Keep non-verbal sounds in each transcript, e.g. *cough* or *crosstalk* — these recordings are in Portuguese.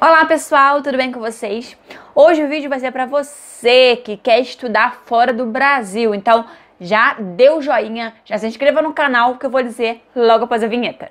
Olá pessoal, tudo bem com vocês? Hoje o vídeo vai ser para você que quer estudar fora do Brasil. Então já deu o joinha, já se inscreva no canal que eu vou dizer logo após a vinheta.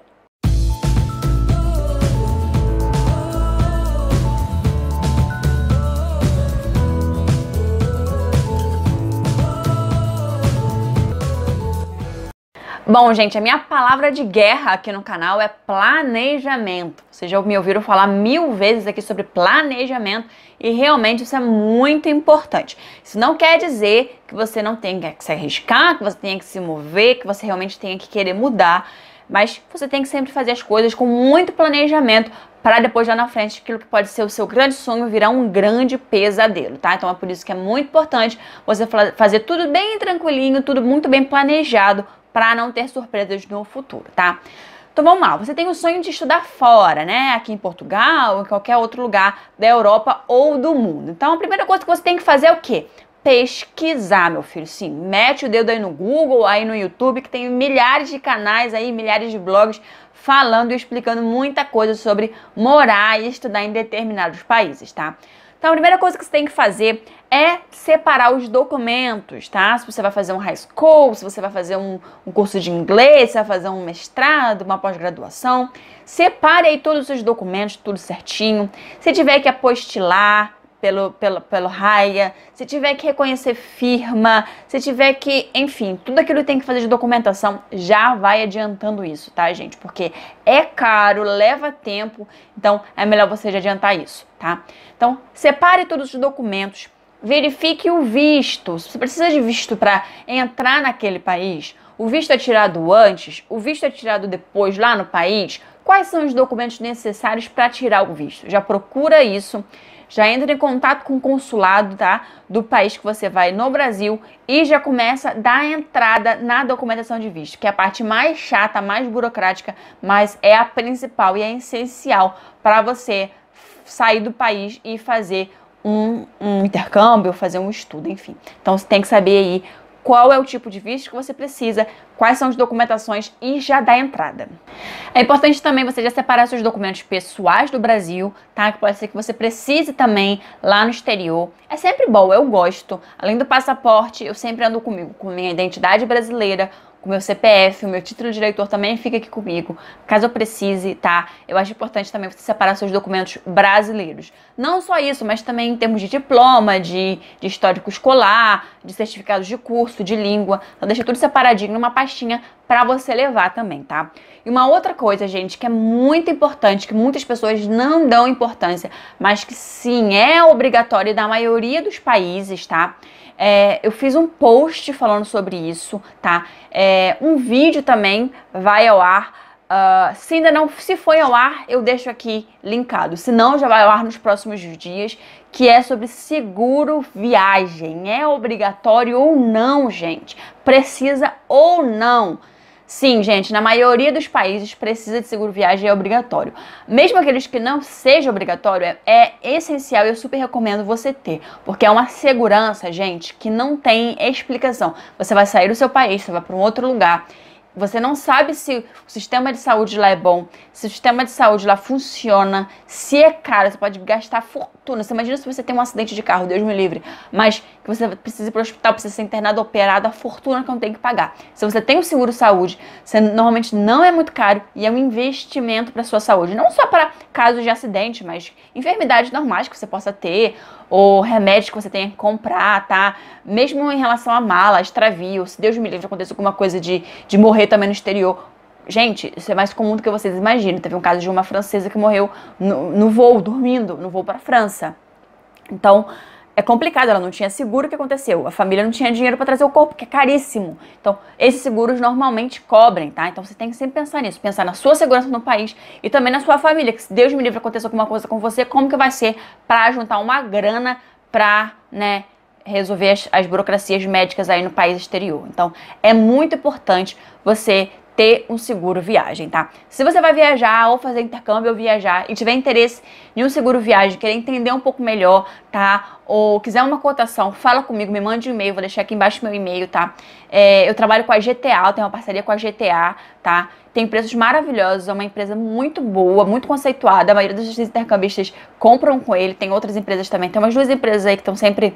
Bom, gente, a minha palavra de guerra aqui no canal é planejamento. Vocês já me ouviram falar mil vezes aqui sobre planejamento e realmente isso é muito importante. Isso não quer dizer que você não tenha que se arriscar, que você tenha que se mover, que você realmente tenha que querer mudar, mas você tem que sempre fazer as coisas com muito planejamento para depois lá na frente aquilo que pode ser o seu grande sonho virar um grande pesadelo, tá? Então é por isso que é muito importante você fazer tudo bem tranquilinho, tudo muito bem planejado para não ter surpresas no futuro, tá? Então vamos lá, você tem o sonho de estudar fora, né? Aqui em Portugal, em qualquer outro lugar da Europa ou do mundo. Então a primeira coisa que você tem que fazer é o quê? pesquisar, meu filho. Sim, mete o dedo aí no Google, aí no YouTube, que tem milhares de canais aí, milhares de blogs falando e explicando muita coisa sobre morar e estudar em determinados países, tá? Então, a primeira coisa que você tem que fazer é separar os documentos, tá? Se você vai fazer um high school, se você vai fazer um, um curso de inglês, se vai fazer um mestrado, uma pós-graduação, separe aí todos os documentos, tudo certinho. Se tiver que apostilar pelo, pelo, pelo RAIA, se tiver que reconhecer firma, se tiver que, enfim, tudo aquilo que tem que fazer de documentação, já vai adiantando isso, tá, gente? Porque é caro, leva tempo, então é melhor você já adiantar isso, tá? Então, separe todos os documentos, verifique o visto. Você precisa de visto para entrar naquele país? O visto é tirado antes? O visto é tirado depois lá no país? Quais são os documentos necessários para tirar o visto? Já procura isso. Já entra em contato com o consulado, tá? Do país que você vai no Brasil e já começa a dar entrada na documentação de visto, que é a parte mais chata, mais burocrática, mas é a principal e é essencial para você sair do país e fazer um, um intercâmbio, fazer um estudo, enfim. Então você tem que saber aí qual é o tipo de visto que você precisa, quais são as documentações e já dá entrada. É importante também você já separar seus documentos pessoais do Brasil, tá? Que pode ser que você precise também lá no exterior. É sempre bom, eu gosto. Além do passaporte, eu sempre ando comigo com minha identidade brasileira, o meu CPF, o meu título de eleitor também fica aqui comigo, caso eu precise, tá? Eu acho importante também você separar seus documentos brasileiros. Não só isso, mas também em termos de diploma, de, de histórico escolar, de certificados de curso, de língua. Então deixa tudo separadinho numa pastinha para você levar também, tá? E uma outra coisa, gente, que é muito importante, que muitas pessoas não dão importância, mas que sim é obrigatório da maioria dos países, tá? É, eu fiz um post falando sobre isso, tá? É, um vídeo também vai ao ar. Uh, se ainda não se foi ao ar, eu deixo aqui linkado. Se não, já vai ao ar nos próximos dias, que é sobre seguro viagem. É obrigatório ou não, gente? Precisa ou não? Sim, gente, na maioria dos países precisa de seguro viagem é obrigatório. Mesmo aqueles que não seja obrigatório, é, é essencial e eu super recomendo você ter, porque é uma segurança, gente, que não tem explicação. Você vai sair do seu país, você vai para um outro lugar você não sabe se o sistema de saúde lá é bom, se o sistema de saúde lá funciona, se é caro, você pode gastar fortuna. Você imagina se você tem um acidente de carro, Deus me livre, mas que você precisa ir para o hospital, precisa ser internado, operado, a fortuna que não tem que pagar. Se você tem o um seguro saúde, você normalmente não é muito caro e é um investimento para sua saúde, não só para casos de acidente, mas enfermidades normais que você possa ter, ou remédios que você tenha que comprar, tá? Mesmo em relação a mala, extravio, se Deus me livre acontecer alguma coisa de, de morrer morrer também no exterior. Gente, isso é mais comum do que vocês imaginam. Teve um caso de uma francesa que morreu no, no voo, dormindo, no voo para a França. Então, é complicado, ela não tinha seguro, o que aconteceu? A família não tinha dinheiro para trazer o corpo, que é caríssimo. Então, esses seguros normalmente cobrem, tá? Então você tem que sempre pensar nisso, pensar na sua segurança no país e também na sua família, que se Deus me livre aconteça alguma coisa com você, como que vai ser para juntar uma grana para, né, resolver as, as burocracias médicas aí no país exterior. Então, é muito importante você ter um seguro viagem, tá? Se você vai viajar ou fazer intercâmbio ou viajar e tiver interesse em um seguro viagem, querer entender um pouco melhor, tá? Ou quiser uma cotação, fala comigo, me mande um e-mail, vou deixar aqui embaixo meu e-mail, tá? É, eu trabalho com a GTA, eu tenho uma parceria com a GTA, tá? Tem preços maravilhosos, é uma empresa muito boa, muito conceituada, a maioria dos intercambistas compram com ele, tem outras empresas também, tem umas duas empresas aí que estão sempre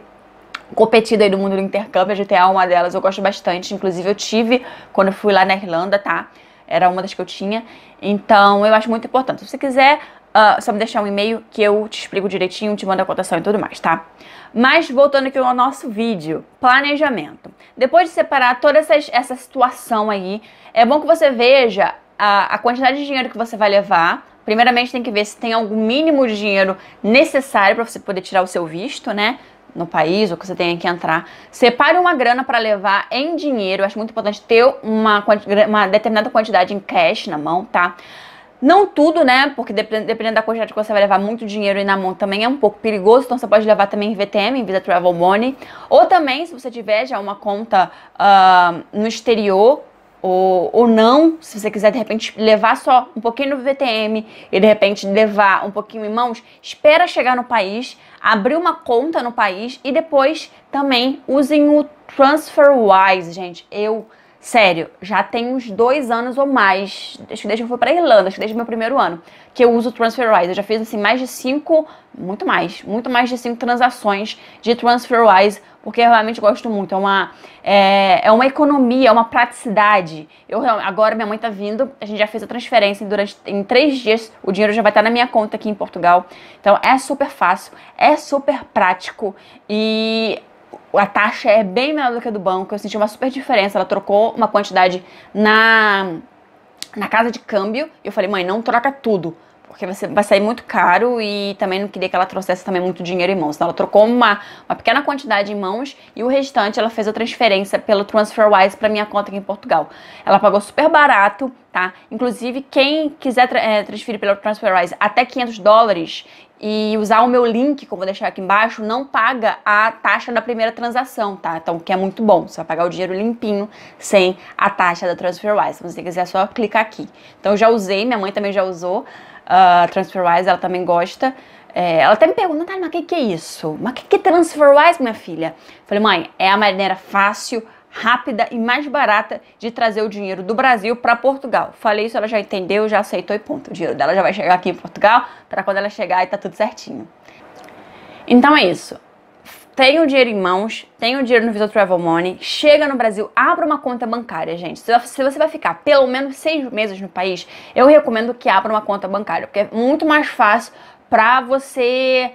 Competida aí do mundo do intercâmbio. A GTA é uma delas, eu gosto bastante. Inclusive, eu tive quando eu fui lá na Irlanda, tá? Era uma das que eu tinha. Então, eu acho muito importante. Se você quiser, uh, só me deixar um e-mail que eu te explico direitinho, te mando a cotação e tudo mais, tá? Mas, voltando aqui ao nosso vídeo, planejamento. Depois de separar toda essa, essa situação aí, é bom que você veja a, a quantidade de dinheiro que você vai levar, Primeiramente, tem que ver se tem algum mínimo de dinheiro necessário para você poder tirar o seu visto, né? no país ou que você tenha que entrar, separe uma grana para levar em dinheiro. Eu acho muito importante ter uma, uma determinada quantidade em cash na mão, tá? Não tudo, né? Porque dependendo da quantidade que você vai levar, muito dinheiro e na mão também é um pouco perigoso. Então você pode levar também em VTM, em Visa Travel Money. Ou também, se você tiver já uma conta uh, no exterior, ou, ou não, se você quiser de repente levar só um pouquinho no VTM e de repente levar um pouquinho em mãos, espera chegar no país, abrir uma conta no país e depois também usem o TransferWise, gente. Eu Sério, já tem uns dois anos ou mais, acho que desde que eu fui pra Irlanda, acho que desde o meu primeiro ano, que eu uso o TransferWise. Eu já fiz, assim, mais de cinco, muito mais, muito mais de cinco transações de TransferWise, porque eu realmente gosto muito. É uma, é, é uma economia, é uma praticidade. Eu, agora minha mãe tá vindo, a gente já fez a transferência e durante, em três dias o dinheiro já vai estar tá na minha conta aqui em Portugal. Então é super fácil, é super prático e a taxa é bem menor do que a do banco. Eu senti uma super diferença. Ela trocou uma quantidade na, na casa de câmbio. E eu falei, mãe, não troca tudo. Porque vai, ser, vai sair muito caro e também não queria que ela trouxesse também muito dinheiro em mãos. Então ela trocou uma, uma pequena quantidade em mãos e o restante ela fez a transferência pelo TransferWise para minha conta aqui em Portugal. Ela pagou super barato, tá? Inclusive, quem quiser tra é, transferir pelo TransferWise até 500 dólares e usar o meu link, que eu vou deixar aqui embaixo, não paga a taxa da primeira transação, tá? Então, que é muito bom, você vai pagar o dinheiro limpinho, sem a taxa da TransferWise. Então, se você quiser, é só clicar aqui. Então, eu já usei, minha mãe também já usou ah, a uh, TransferWise, ela também gosta. É, ela até me pergunta, Natália, mas o que, que, é isso? Mas o que, que é TransferWise, minha filha? Eu falei, mãe, é a maneira fácil, rápida e mais barata de trazer o dinheiro do Brasil para Portugal. Falei isso, ela já entendeu, já aceitou e ponto. O dinheiro dela já vai chegar aqui em Portugal para quando ela chegar e tá tudo certinho. Então é isso. Tenha o dinheiro em mãos, tenha o dinheiro no Visa Travel Money, chega no Brasil, abra uma conta bancária, gente. Se você vai ficar pelo menos seis meses no país, eu recomendo que abra uma conta bancária, porque é muito mais fácil para você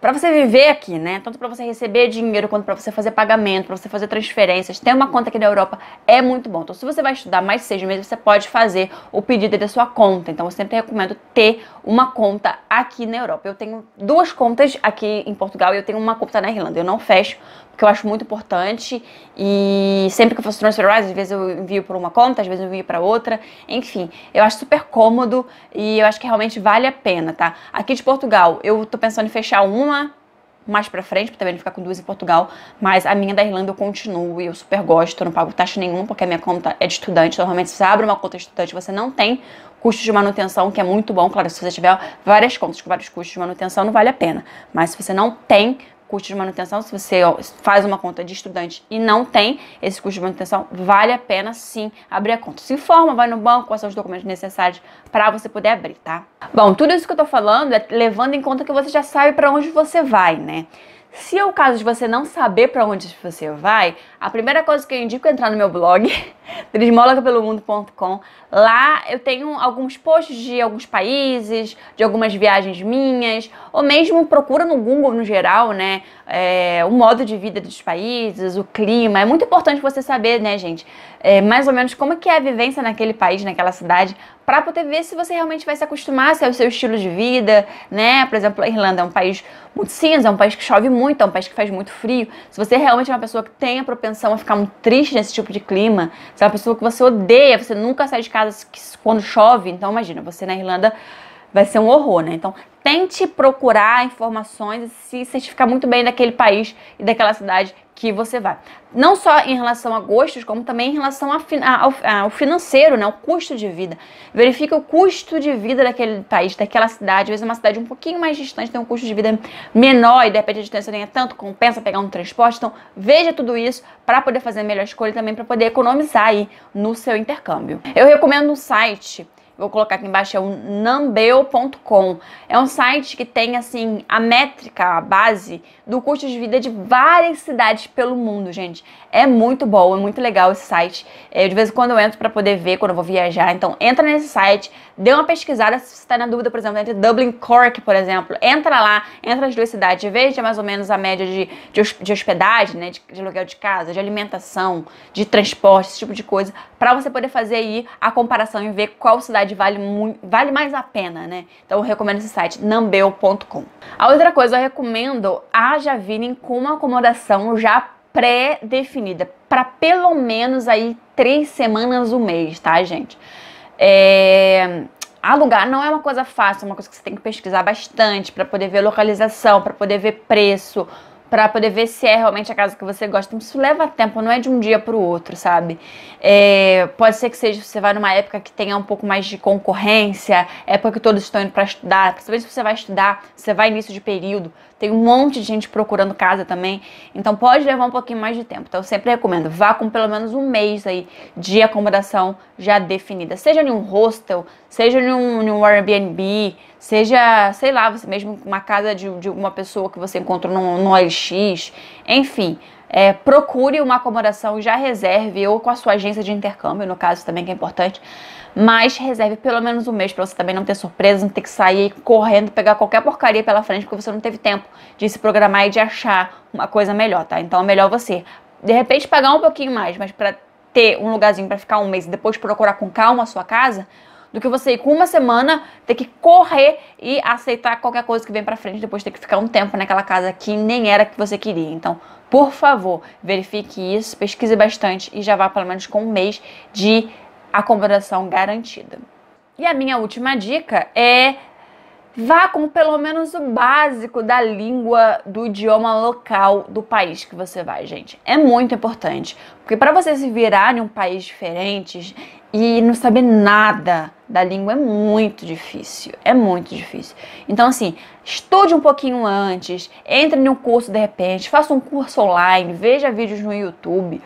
para você viver aqui, né? Tanto para você receber dinheiro quanto para você fazer pagamento, para você fazer transferências, ter uma conta aqui na Europa é muito bom. Então, se você vai estudar mais seis meses, você pode fazer o pedido da sua conta. Então, eu sempre recomendo ter uma conta aqui na Europa. Eu tenho duas contas aqui em Portugal e eu tenho uma conta na Irlanda. Eu não fecho porque eu acho muito importante e sempre que eu faço transferências, às vezes eu envio por uma conta, às vezes eu envio para outra. Enfim, eu acho super cômodo e eu acho que realmente vale a pena, tá? Aqui de Portugal, eu tô pensando em fechar um uma mais pra frente, porque também tá não ficar com duas em Portugal, mas a minha da Irlanda eu continuo e eu super gosto, não pago taxa nenhuma porque a minha conta é de estudante, normalmente então, se você abre uma conta de estudante você não tem custo de manutenção, que é muito bom, claro, se você tiver várias contas com vários custos de manutenção não vale a pena, mas se você não tem, custo de manutenção, se você faz uma conta de estudante e não tem esse custo de manutenção, vale a pena sim abrir a conta. Se informa, vai no banco, quais são os documentos necessários para você poder abrir, tá? Bom, tudo isso que eu tô falando é levando em conta que você já sabe para onde você vai, né? Se é o caso de você não saber para onde você vai, a primeira coisa que eu indico é entrar no meu blog, *laughs* trismologapelomundo.com. Lá eu tenho alguns posts de alguns países, de algumas viagens minhas, ou mesmo procura no Google no geral, né? É, o modo de vida dos países, o clima. É muito importante você saber, né, gente? É, mais ou menos como é que é a vivência naquele país, naquela cidade, para poder ver se você realmente vai se acostumar, se é o seu estilo de vida, né? Por exemplo, a Irlanda é um país muito cinza, é um país que chove muito, é um país que faz muito frio. Se você realmente é uma pessoa que tem a propensão a ficar muito triste nesse tipo de clima, se é uma pessoa que você odeia, você nunca sai de casa quando chove, então imagina, você na Irlanda vai ser um horror, né? Então tente procurar informações e se certificar muito bem daquele país e daquela cidade que você vai. Não só em relação a gostos, como também em relação a, a, a, ao financeiro, né? o custo de vida. Verifique o custo de vida daquele país, daquela cidade. Às vezes é uma cidade um pouquinho mais distante tem um custo de vida menor e de repente a distância nem é tanto, compensa pegar um transporte. Então veja tudo isso para poder fazer a melhor escolha e também para poder economizar aí no seu intercâmbio. Eu recomendo um site vou colocar aqui embaixo, é o nambeu.com. É um site que tem, assim, a métrica, a base do custo de vida de várias cidades pelo mundo, gente. É muito bom, é muito legal esse site. Eu, é, de vez em quando eu entro para poder ver quando eu vou viajar. Então, entra nesse site, dê uma pesquisada se você está na dúvida, por exemplo, entre Dublin e Cork, por exemplo. Entra lá, entra as duas cidades, veja mais ou menos a média de, de, de hospedagem, né, de, de, aluguel de casa, de alimentação, de transporte, esse tipo de coisa, para você poder fazer aí a comparação e ver qual cidade vale, vale mais a pena, né? Então eu recomendo esse site, numbeo.com. A outra coisa, eu recomendo a Javinen com uma acomodação já pré-definida para pelo menos aí três semanas, um mês, tá, gente? É, alugar não é uma coisa fácil, é uma coisa que você tem que pesquisar bastante para poder ver localização, para poder ver preço, para poder ver se é realmente a casa que você gosta. Então, isso leva tempo, não é de um dia para o outro, sabe? É, pode ser que seja você vá numa época que tenha um pouco mais de concorrência, época que todos estão indo para estudar. Principalmente se você vai estudar, você vai início de período. Tem um monte de gente procurando casa também. Então pode levar um pouquinho mais de tempo. Então eu sempre recomendo, vá com pelo menos um mês aí de acomodação já definida. Seja em um hostel, seja em um Airbnb, seja, sei lá, você mesmo uma casa de, de uma pessoa que você encontrou no, no enfim. É, procure uma acomodação, já reserve, ou com a sua agência de intercâmbio, no caso também que é importante, mas reserve pelo menos um mês para você também não ter surpresa, não ter que sair correndo, pegar qualquer porcaria pela frente, porque você não teve tempo de se programar e de achar uma coisa melhor, tá? Então é melhor você, de repente, pagar um pouquinho mais, mas para ter um lugarzinho para ficar um mês e depois procurar com calma a sua casa, do que você ir com uma semana, ter que correr e aceitar qualquer coisa que vem para frente, depois ter que ficar um tempo naquela casa que nem era que você queria. Então, por favor, verifique isso, pesquise bastante e já vá pelo menos com um mês de acomodação garantida. E a minha última dica é vá com pelo menos o básico da língua do idioma local do país que você vai, gente. É muito importante, porque para você se virar em um país diferente e não saber nada da língua é muito difícil, é muito difícil. Então assim, estude um pouquinho antes, entre em um curso de repente, faça um curso online, veja vídeos no YouTube,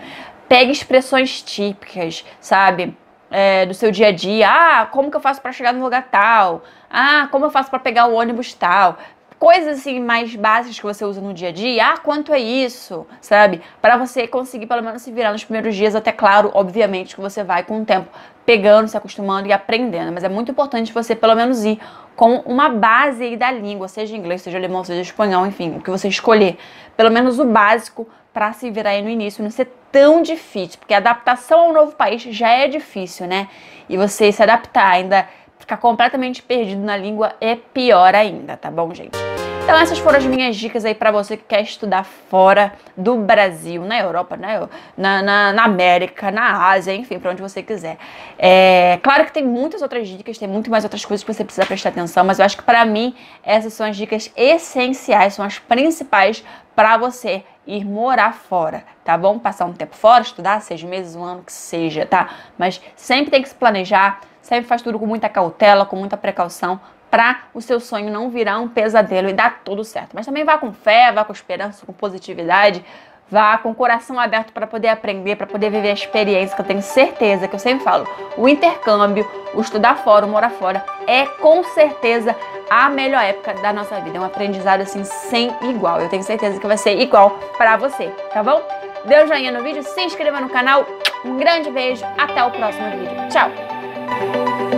pegue expressões típicas, sabe? é, do seu dia a dia. Ah, como que eu faço para chegar no lugar tal? Ah, como eu faço para pegar o ônibus tal? Coisas assim mais básicas que você usa no dia a dia. Ah, quanto é isso? Sabe? Para você conseguir pelo menos se virar nos primeiros dias, até claro, obviamente que você vai com o tempo pegando, se acostumando e aprendendo, mas é muito importante você pelo menos ir com uma base da língua, seja inglês, seja alemão, seja espanhol, enfim, o que você escolher, pelo menos o básico para se virar aí no início, não ser tão difícil, porque a adaptação ao novo país já é difícil, né? E você se adaptar, ainda ficar completamente perdido na língua é pior ainda, tá bom, gente? Então essas foram as minhas dicas aí para você que quer estudar fora do Brasil, na Europa, né? na, na, na América, na Ásia, enfim, para onde você quiser. É, claro que tem muitas outras dicas, tem muito mais outras coisas que você precisa prestar atenção, mas eu acho que para mim essas são as dicas essenciais, são as principais para você ir morar fora, tá bom? Passar um tempo fora, estudar, seis meses, um ano, que seja, tá? Mas sempre tem que se planejar, sempre faz tudo com muita cautela, com muita precaução, para o seu sonho não virar um pesadelo e dar tudo certo. Mas também vá com fé, vá com esperança, com positividade, Vá com o coração aberto para poder aprender, para poder viver a experiência, que eu tenho certeza, que eu sempre falo, o intercâmbio, o estudar fora, o morar fora, é com certeza a melhor época da nossa vida. É um aprendizado assim sem igual. Eu tenho certeza que vai ser igual para você, tá bom? Dê um joinha no vídeo, se inscreva no canal. Um grande beijo, até o próximo vídeo. Tchau!